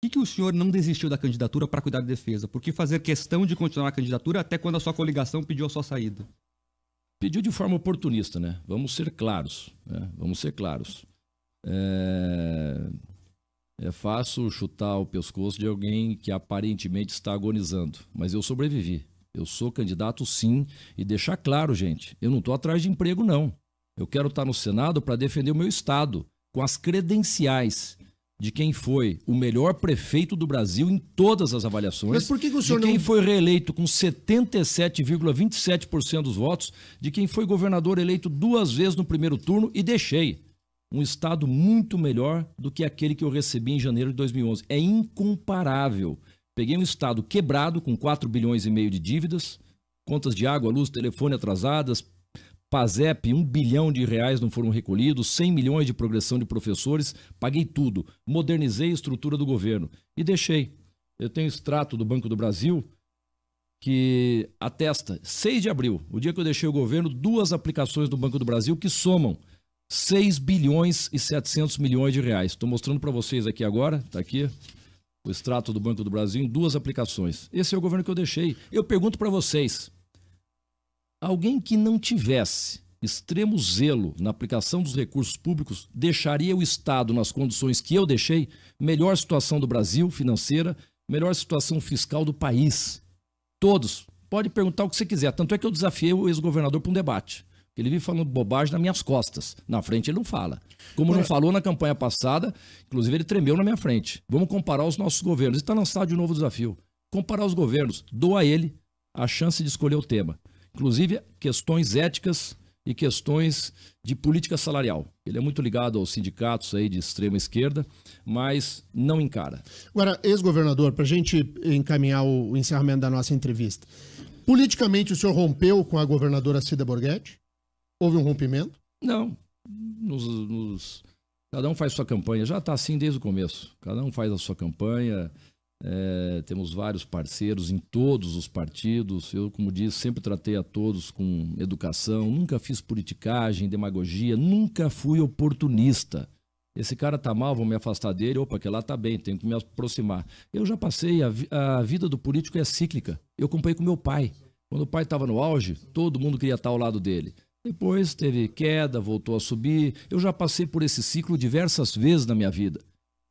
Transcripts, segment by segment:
que, que o senhor não desistiu da candidatura para cuidar de defesa? Por que fazer questão de continuar a candidatura até quando a sua coligação pediu a sua saída? Pediu de forma oportunista, né? Vamos ser claros. Né? Vamos ser claros. É... é fácil chutar o pescoço de alguém que aparentemente está agonizando, mas eu sobrevivi. Eu sou candidato sim, e deixar claro, gente, eu não estou atrás de emprego, não. Eu quero estar tá no Senado para defender o meu Estado, com as credenciais de quem foi o melhor prefeito do Brasil em todas as avaliações. Mas por que, que o senhor de quem não... foi reeleito com 77,27% dos votos, de quem foi governador eleito duas vezes no primeiro turno e deixei um estado muito melhor do que aquele que eu recebi em janeiro de 2011. É incomparável. Peguei um estado quebrado com 4 bilhões e meio de dívidas, contas de água, luz, telefone atrasadas, PASEP, 1 bilhão de reais não foram recolhidos, 100 milhões de progressão de professores, paguei tudo, modernizei a estrutura do governo e deixei. Eu tenho extrato do Banco do Brasil que atesta 6 de abril, o dia que eu deixei o governo, duas aplicações do Banco do Brasil que somam 6 bilhões e 700 milhões de reais. Estou mostrando para vocês aqui agora, está aqui o extrato do Banco do Brasil em duas aplicações. Esse é o governo que eu deixei. Eu pergunto para vocês, Alguém que não tivesse extremo zelo na aplicação dos recursos públicos deixaria o Estado nas condições que eu deixei, melhor situação do Brasil financeira, melhor situação fiscal do país. Todos. Pode perguntar o que você quiser. Tanto é que eu desafiei o ex-governador para um debate. Ele vive falando bobagem nas minhas costas. Na frente ele não fala. Como não falou na campanha passada, inclusive ele tremeu na minha frente. Vamos comparar os nossos governos. Está lançado de novo o desafio. Comparar os governos. Doa a ele a chance de escolher o tema inclusive questões éticas e questões de política salarial. Ele é muito ligado aos sindicatos aí de extrema esquerda, mas não encara. Agora, ex-governador, para a gente encaminhar o encerramento da nossa entrevista, politicamente o senhor rompeu com a governadora Cida Borghetti? Houve um rompimento? Não. Nos, nos... Cada um faz sua campanha. Já está assim desde o começo. Cada um faz a sua campanha. É, temos vários parceiros em todos os partidos. Eu, como disse, sempre tratei a todos com educação, nunca fiz politicagem, demagogia, nunca fui oportunista. Esse cara tá mal, vou me afastar dele. Opa, que lá tá bem, tenho que me aproximar. Eu já passei, a, vi a vida do político é cíclica. Eu acompanhei com meu pai. Quando o pai estava no auge, todo mundo queria estar ao lado dele. Depois teve queda, voltou a subir. Eu já passei por esse ciclo diversas vezes na minha vida.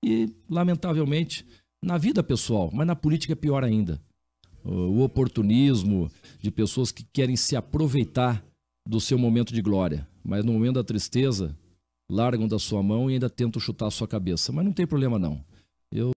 E, lamentavelmente, na vida pessoal, mas na política é pior ainda. O oportunismo de pessoas que querem se aproveitar do seu momento de glória, mas no momento da tristeza largam da sua mão e ainda tentam chutar a sua cabeça. Mas não tem problema não. Eu